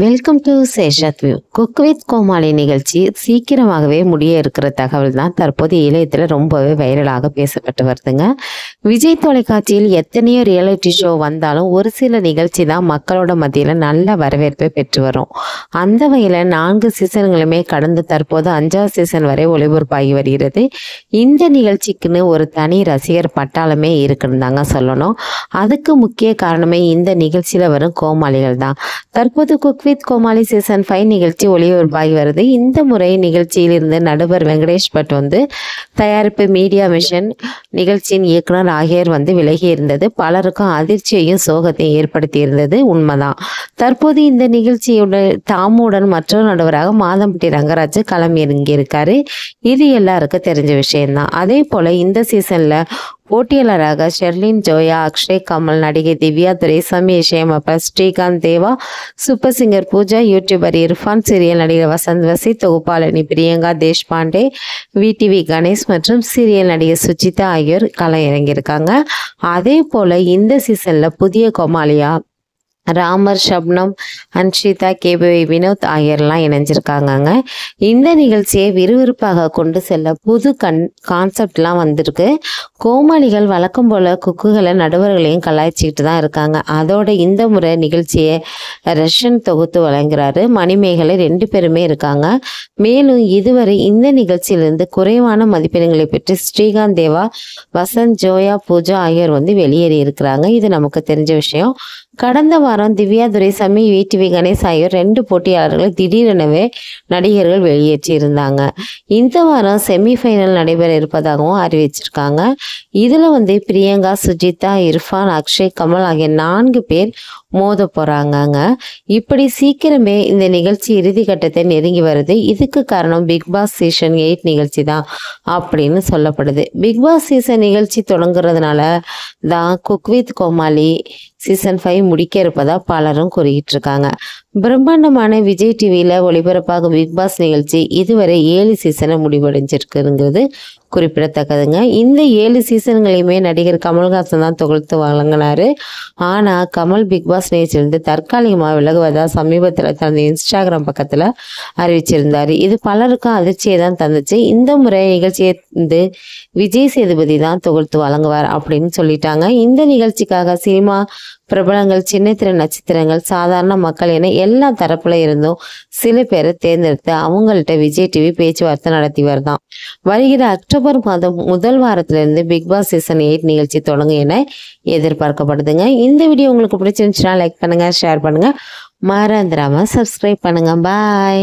welcome to சேஷத் view cook with Comali நிகழ்ச்சி சீக்கிரமாகவே முடிய இருக்கிற தகவல் தான் தற்போது இளையத்தில் ரொம்பவே வைரலாக பேசப்பட்டு வருதுங்க விஜய் தொலைக்காட்சியில் எத்தனையோ ரியாலிட்டி ஷோ வந்தாலும் ஒரு சில நிகழ்ச்சி தான் மக்களோட மத்தியில் நல்ல வரவேற்பை பெற்று வரும் அந்த வகையில் நான்கு சீசன்களுமே கடந்து தற்போது அஞ்சாவது சீசன் வரை ஒளிபரப்பாகி வருகிறது இந்த நிகழ்ச்சிக்குன்னு ஒரு தனி ரசிகர் பட்டாளமே இருக்குன்னு தாங்க சொல்லணும் அதுக்கு முக்கிய காரணமே இந்த நிகழ்ச்சியில் வரும் கோமாளிகள் தான் தற்போது cook with Comali season five நிகழ்ச்சி ஒளிபரப்பாகி வருது இந்த முறை நிகழ்ச்சியிலிருந்து நடுவர் வெங்கடேஷ் பட் வந்து தயாரிப்பு மீடியா மிஷன் நிகழ்ச்சியின் இயக்குனர் ஆகியோர் வந்து விலகி இருந்தது பலருக்கும் அதிர்ச்சியையும் சோகத்தையும் ஏற்படுத்தி இருந்தது உண்மைதான் தற்போது இந்த நிகழ்ச்சியுடன் தாமுடன் மற்றொரு நடுவராக மாதம்பட்டி ரங்கராஜ் களம் இறங்கியிருக்காரு இது எல்லாருக்கும் தெரிஞ்ச விஷயம்தான் அதே போல இந்த சீசன்ல போட்டியாளராக ஷெர்லின் ஜோயா அக்ஷய் கமல் நடிகை திவ்யா துரைசாமி இசையமைப்ப Srikanth Deva super singer Pooja YouTuber Irfan serial நடிகர் வசந்த் வசி தொகுப்பாளினி பிரியங்கா தேஷ்பாண்டே விடிவி கணேஷ் மற்றும் சீரியல் நடிகர் சுஜிதா ஆகியோர் களம் இறங்கியிருக்காங்க அதே போல் இந்த சீசனில் புதிய கோமாளியா ராமர் ஷப்னம் அன்ஷிதா கேபிஐ வினோத் ஆகியோர்லாம் இணைஞ்சிருக்காங்கங்க இந்த நிகழ்ச்சியை விறுவிறுப்பாக கொண்டு செல்ல புது கண் கான்செப்ட்லாம் வந்திருக்கு கோமாளிகள் வழக்கம் போல் குக்குகளை நடுவர்களையும் கலாய்ச்சிக்கிட்டு தான் இருக்காங்க அதோட இந்த முறை நிகழ்ச்சியை ரஷ்யன் தொகுத்து வழங்குறாரு மணிமேகலை ரெண்டு பேருமே இருக்காங்க மேலும் இதுவரை இந்த நிகழ்ச்சியிலிருந்து குறைவான மதிப்பெண்களை பெற்று ஸ்ரீகாந்த் தேவா வசந்த் ஜோயா பூஜா ஆகியோர் வந்து வெளியேறி இருக்கிறாங்க இது நமக்கு தெரிஞ்ச விஷயம் கடந்த வாரம் வாரம் திவ்யா துரைசாமி விடிவி கணேஷ் ஆகியோர் ரெண்டு போட்டியாளர்களை திடீரெனவே நடிகர்கள் வெளியேற்றியிருந்தாங்க இந்த வாரம் செமிஃபைனல் நடைபெற இருப்பதாகவும் அறிவிச்சிருக்காங்க இதில் வந்து பிரியங்கா சுஜிதா இர்ஃபான் அக்ஷய் கமல் ஆகிய நான்கு பேர் மோத போகிறாங்கங்க இப்படி சீக்கிரமே இந்த நிகழ்ச்சி இறுதி கட்டத்தை நெருங்கி வருது இதுக்கு காரணம் பிக் பாஸ் சீசன் எயிட் நிகழ்ச்சி தான் அப்படின்னு சொல்லப்படுது பிக்பாஸ் சீசன் நிகழ்ச்சி தொடங்குறதுனால தான் குக்வித் கோமாளி சீசன் ஃபைவ் முடிக்க இருப்பதா பலரும் கூறிக்கிட்டு இருக்காங்க பிரம்மாண்டமான விஜய் டிவியில ஒளிபரப்பாகும் பிக் பாஸ் நிகழ்ச்சி இதுவரை ஏழு சீசனை முடிவடைஞ்சிருக்குங்கிறது குறிப்பிடத்தக்கதுங்க இந்த ஏழு சீசன்களையுமே நடிகர் கமல்ஹாசன் தான் தொகுத்து வழங்கினாரு ஆனா கமல் பிக் பாஸ் நிகழ்ச்சியிலிருந்து தற்காலிகமாக விலகுவதா சமீபத்தில் தனது இன்ஸ்டாகிராம் பக்கத்துல அறிவிச்சிருந்தாரு இது பலருக்கும் அதிர்ச்சியை தான் தந்துச்சு இந்த முறை நிகழ்ச்சியை வந்து விஜய் சேதுபதி தான் தொகுத்து வழங்குவார் அப்படின்னு சொல்லிட்டாங்க இந்த நிகழ்ச்சிக்காக சினிமா பிரபலங்கள் சின்னத்திரை நட்சத்திரங்கள் சாதாரண மக்கள் என எல்லா தரப்புல இருந்தும் சில பேரை தேர்ந்தெடுத்து அவங்கள்ட்ட விஜய் டிவி பேச்சுவார்த்தை நடத்தி வருதான் வருகிற அக்டோபர் மாதம் முதல் வாரத்திலிருந்து பிக் பாஸ் சீசன் எயிட் நிகழ்ச்சி தொடங்கும் என எதிர்பார்க்கப்படுதுங்க இந்த வீடியோ உங்களுக்கு பிடிச்சிருந்துச்சுன்னா லைக் பண்ணுங்க ஷேர் பண்ணுங்க மறந்துடாம சப்ஸ்கிரைப் பண்ணுங்க பாய்